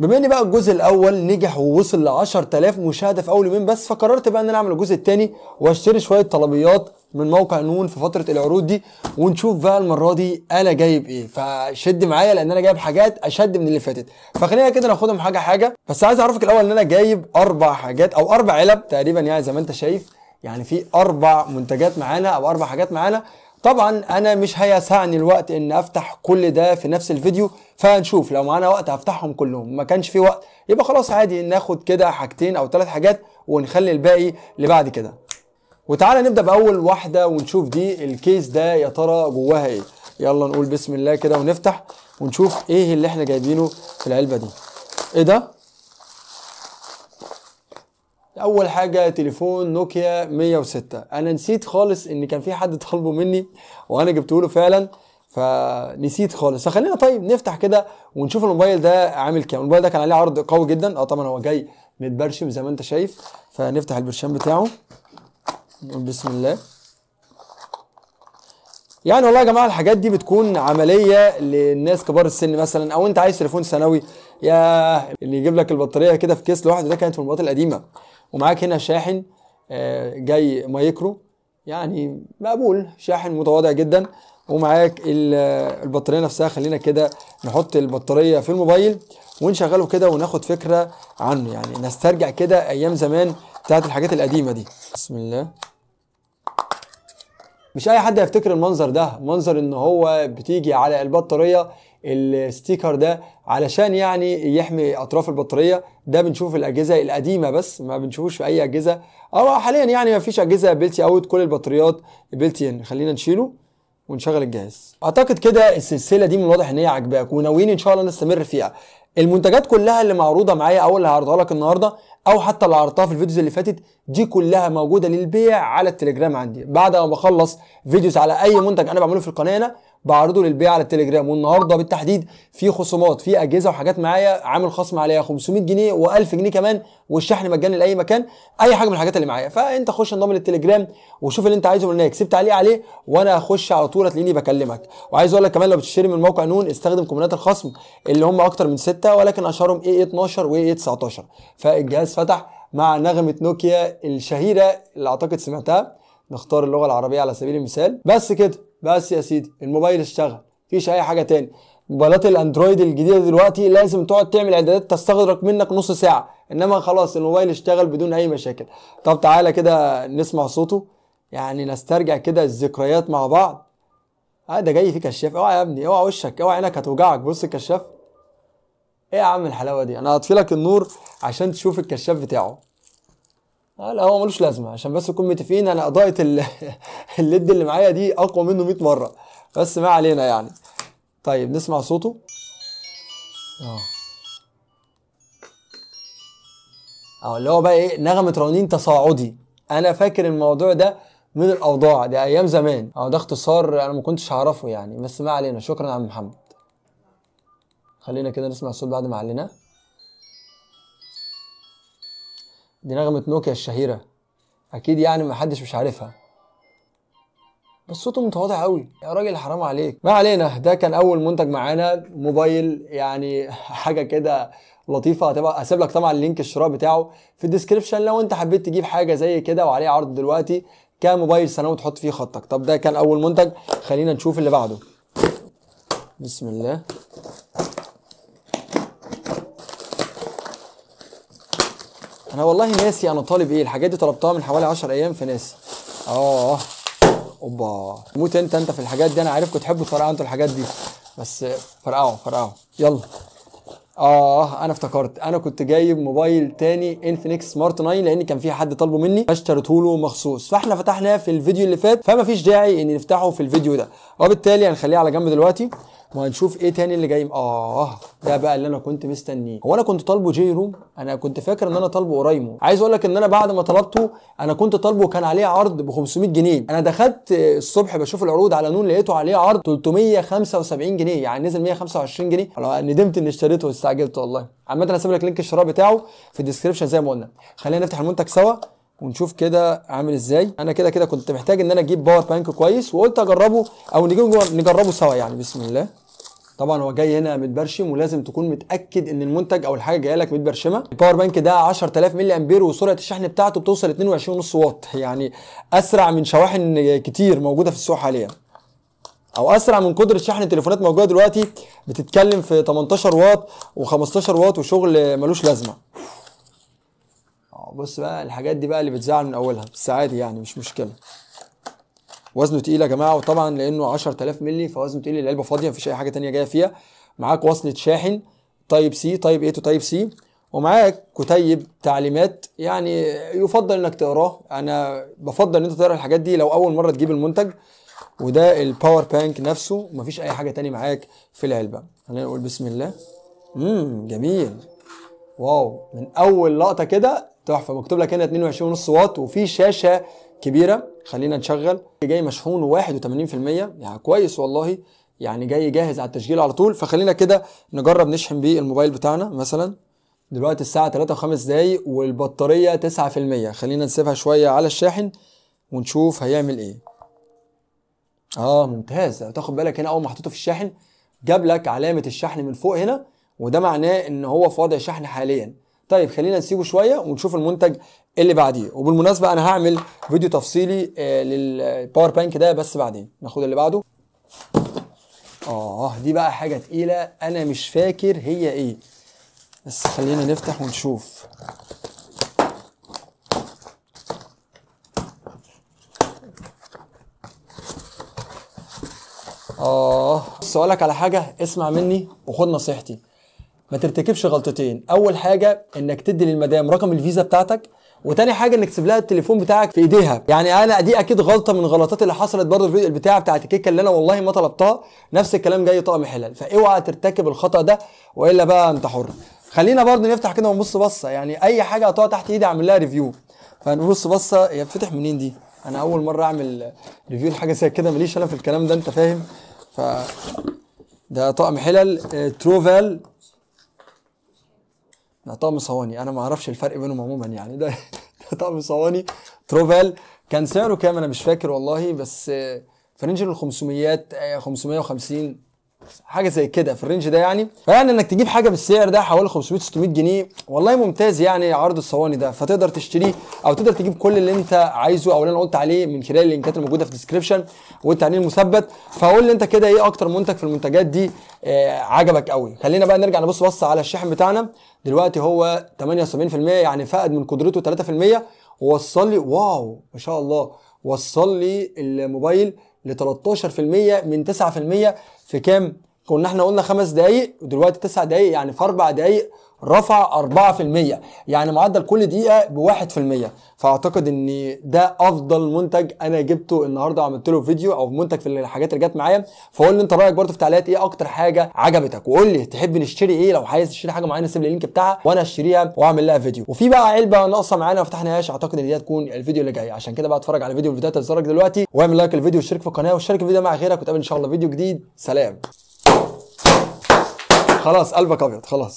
بما ان بقى الجزء الاول نجح ووصل ل 10000 مشاهده في اول يومين بس فقررت بقى ان انا اعمل الجزء الثاني واشتري شويه طلبيات من موقع نون في فتره العروض دي ونشوف بقى المره دي انا جايب ايه فشد معايا لان انا جايب حاجات اشد من اللي فاتت فخلينا كده ناخدهم حاجه حاجه بس عايز اعرفك الاول ان انا جايب اربع حاجات او اربع علب تقريبا يعني زي ما انت شايف يعني في اربع منتجات معانا او اربع حاجات معانا طبعا انا مش هيسعني الوقت ان افتح كل ده في نفس الفيديو فهنشوف لو معانا وقت هفتحهم كلهم ما كانش في وقت يبقى خلاص عادي ناخد كده حاجتين او ثلاث حاجات ونخلي الباقي لبعد كده وتعالى نبدا باول واحده ونشوف دي الكيس ده يا ترى جواها ايه يلا نقول بسم الله كده ونفتح ونشوف ايه اللي احنا جايبينه في العلبه دي ايه ده اول حاجه تليفون نوكيا 106 انا نسيت خالص ان كان في حد طالبه مني وانا جبته له فعلا فنسيت خالص فخلينا طيب نفتح كده ونشوف الموبايل ده عامل كام الموبايل ده كان عليه عرض قوي جدا اه طبعا هو جاي متبرشم زي ما انت شايف فنفتح البرشام بتاعه نقول بسم الله يعني والله يا جماعه الحاجات دي بتكون عمليه للناس كبار السن مثلا او انت عايز تليفون ثانوي يا اللي يجيب لك البطاريه كده في كيس لوحده ده كانت في الموبايلات القديمه ومعاك هنا شاحن آه، جاي مايكرو يعني مقبول شاحن متواضع جدا ومعاك البطاريه نفسها خلينا كده نحط البطاريه في الموبايل ونشغله كده وناخد فكره عنه يعني نسترجع كده ايام زمان بتاعت الحاجات القديمه دي بسم الله مش اي حد هيفتكر المنظر ده منظر ان هو بتيجي على البطاريه الستيكر ده علشان يعني يحمي اطراف البطاريه ده بنشوف الاجهزه القديمه بس ما بنشوفوش في اي اجهزه او حاليا يعني ما فيش اجهزه بيلتي اوت كل البطاريات بيلتي ان خلينا نشيله ونشغل الجهاز اعتقد كده السلسله دي من الواضح ان هي عاجباك وناويين ان شاء الله نستمر فيها المنتجات كلها اللي معروضه معايا او اللي هعرضها لك النهارده او حتى اللي عرضتها في الفيديوز اللي فاتت دي كلها موجوده للبيع على التليجرام عندي بعد ما بخلص فيديوز على اي منتج انا بعمله في القناه هنا بعرضه للبيع على التليجرام والنهارده بالتحديد في خصومات في اجهزه وحاجات معايا عامل خصم عليها 500 جنيه و1000 جنيه كمان والشحن مجاني لاي مكان اي حاجه من الحاجات اللي معايا فانت خش انضم للتليجرام وشوف اللي انت عايزه من هناك سيب تعليق عليه وانا اخش على طول هتلاقيني بكلمك وعايز اقول لك كمان لو بتشتري من موقع نون استخدم كومنات الخصم اللي هم اكتر من سته ولكن اشهرهم اي 12 واي 19 فالجهاز فتح مع نغمه نوكيا الشهيره اللي اعتقد سمعتها نختار اللغه العربيه على سبيل المثال بس كده بس يا سيدي الموبايل اشتغل مفيش اي حاجه تاني موبايلات الاندرويد الجديده دلوقتي لازم تقعد تعمل اعدادات تستغرق منك نص ساعه انما خلاص الموبايل اشتغل بدون اي مشاكل طب تعالى كده نسمع صوته يعني نسترجع كده الذكريات مع بعض اه ده جاي فيه كشاف اوعى يا ابني اوعى وشك اوعى عينك هتوجعك بص الكشاف ايه يا عم الحلاوه دي انا هطفي لك النور عشان تشوف الكشاف بتاعه آه، لا هو ملوش لازمه عشان بس نكون متفقين انا اضاءه الليد اللي معايا دي اقوى منه 100 مره بس ما علينا يعني طيب نسمع صوته اه اه اللي هو بقى ايه نغمه رنين تصاعدي انا فاكر الموضوع ده من الاوضاع ده ايام زمان اه ده اختصار انا ما كنتش هعرفه يعني بس ما علينا شكرا يا عم محمد خلينا كده نسمع الصوت بعد ما علينا دي نغمة نوكيا الشهيرة أكيد يعني محدش مش عارفها بس صوته متواضع قوي يا راجل حرام عليك ما علينا ده كان اول منتج معانا موبايل يعني حاجه كده لطيفه هتبقى هسيب لك طبعا اللينك الشراء بتاعه في الديسكريبشن لو انت حبيت تجيب حاجه زي كده وعليه عرض دلوقتي كموبايل سنوي تحط فيه خطك طب ده كان اول منتج خلينا نشوف اللي بعده بسم الله انا والله ناسي انا طالب ايه الحاجات دي طلبتها من حوالي 10 ايام فناسي اه اوبا موت انت انت في الحاجات دي انا عارفكم تحبوا تفرقعوا انتوا الحاجات دي بس فرقعوا فرقعوا يلا اه انا افتكرت انا كنت جايب موبايل تاني انفينكس سمارت 9 لان كان في حد طالبه مني فاشتريته له مخصوص فاحنا فتحناه في الفيديو اللي فات فما فيش داعي ان نفتحه في الفيديو ده وبالتالي هنخليه على جنب دلوقتي وهنشوف ايه تاني اللي جاي اه ده بقى اللي انا كنت مستنيه هو انا كنت طالبه جي روم انا كنت فاكر ان انا طالبه اورايمو عايز اقول لك ان انا بعد ما طلبته انا كنت طالبه وكان عليه عرض ب 500 جنيه انا دخلت الصبح بشوف العروض على نون لقيته عليه عرض 375 جنيه يعني نزل 125 جنيه ندمت اني اشتريته واستعجلت والله عامه انا هسيب لك لينك الشراء بتاعه في الديسكربشن زي ما قلنا خلينا نفتح المنتج سوا ونشوف كده عامل ازاي انا كده كده كنت محتاج ان انا اجيب باور بانك كويس وقلت اجربه او نجربه سوا يعني بسم الله طبعا هو جاي هنا متبرشم ولازم تكون متاكد ان المنتج او الحاجه جايه لك متبرشمه الباور بانك ده 10000 ملي امبير وسرعه الشحن بتاعته بتوصل 22.5 واط يعني اسرع من شواحن كتير موجوده في السوق حاليا او اسرع من قدره شحن تليفونات موجوده دلوقتي بتتكلم في 18 واط و15 واط وشغل ملوش لازمه بص بقى الحاجات دي بقى اللي بتزعل من اولها بس عادي يعني مش مشكله وزنه تقيل يا جماعه وطبعا لانه 10000 مللي فوزنه تقيل العلبه فاضيه مفيش اي حاجه ثانيه جايه فيها معاك وصله شاحن تايب سي تايب اي تو تايب سي ومعاك كتيب تعليمات يعني يفضل انك تقراه انا بفضل ان انت تقرا الحاجات دي لو اول مره تجيب المنتج وده الباور بانك نفسه مفيش اي حاجه تاني معاك في العلبه خلينا نقول بسم الله امم جميل واو من اول لقطه كده تحفه مكتوب لك هنا 22.5 واط وفي شاشه كبيره خلينا نشغل جاي مشحون 81% يعني كويس والله يعني جاي جاهز على التشغيل على طول فخلينا كده نجرب نشحن بيه الموبايل بتاعنا مثلا دلوقتي الساعه 3 و5 دقايق والبطاريه 9% خلينا نسيبها شويه على الشاحن ونشوف هيعمل ايه اه ممتاز تاخد بالك هنا اول ما حطيته في الشاحن جاب لك علامه الشحن من فوق هنا وده معناه ان هو في وضع شحن حاليا طيب خلينا نسيبه شويه ونشوف المنتج اللي بعديه وبالمناسبه انا هعمل فيديو تفصيلي آه، للباور بانك ده بس بعدين ناخد اللي بعده اه دي بقى حاجه تقيله انا مش فاكر هي ايه بس خلينا نفتح ونشوف اه بص اقول لك على حاجه اسمع مني وخد نصيحتي ما ترتكبش غلطتين اول حاجه انك تدي للمدام رقم الفيزا بتاعتك وتاني حاجه انك تسيب لها التليفون بتاعك في ايديها يعني انا دي اكيد غلطه من غلطات اللي حصلت برضه في البتاع بتاعت الكيكه اللي انا والله ما طلبتها نفس الكلام جاي طقم حلال فاوعى ترتكب الخطا ده والا بقى انت حر خلينا برضه نفتح كده ونبص بصه يعني اي حاجه هتقع تحت ايدي اعمل لها ريفيو فنبص بصه هي بتفتح منين دي انا اول مره اعمل ريفيو لحاجه زي كده ماليش انا في الكلام ده انت فاهم ف ده طقم حلل تروفال آه، طقم صواني انا ما اعرفش الفرق بينهم عموما يعني ده طقم صواني تروفال كان سعره كام انا مش فاكر والله بس آه، في ال 500 550 حاجه زي كده في الرينج ده يعني فيعني انك تجيب حاجه بالسعر ده حوالي 500 600 جنيه والله ممتاز يعني عرض الصواني ده فتقدر تشتريه او تقدر تجيب كل اللي انت عايزه او اللي انا قلت عليه من خلال اللينكات الموجوده في الديسكربشن والتعليق المثبت فقول لي انت كده ايه اكتر منتج في المنتجات دي آه عجبك قوي خلينا بقى نرجع نبص بص على الشاحن بتاعنا دلوقتي هو 78% يعني فقد من قدرته 3% ووصل لي واو ما شاء الله وصل لي الموبايل ل 13% من 9% في كام؟ كنا احنا قلنا خمس دقايق ودلوقتي تسع دقايق يعني في اربع دقايق رفع 4% يعني معدل كل دقيقه ب 1% فاعتقد ان ده افضل منتج انا جبته النهارده وعملت له فيديو او منتج في الحاجات اللي جت معايا فقول لي انت رايك برده في تعليقات ايه اكتر حاجه عجبتك وقول لي تحب نشتري ايه لو عايز تشتري حاجه معينه سيب لي اللينك بتاعها وانا اشتريها واعمل لها فيديو وفي بقى علبه ناقصه معانا ما فتحناهاش اعتقد ان دي هتكون الفيديو اللي جاي عشان كده بقى اتفرج على فيديو الفيديوهات اللي دلوقتي واعمل لايك للفيديو واشترك في القناه واشترك الفيديو مع غيرك وتقابل ان شاء الله فيديو جديد سلام خلاص قلبك ابيض خلاص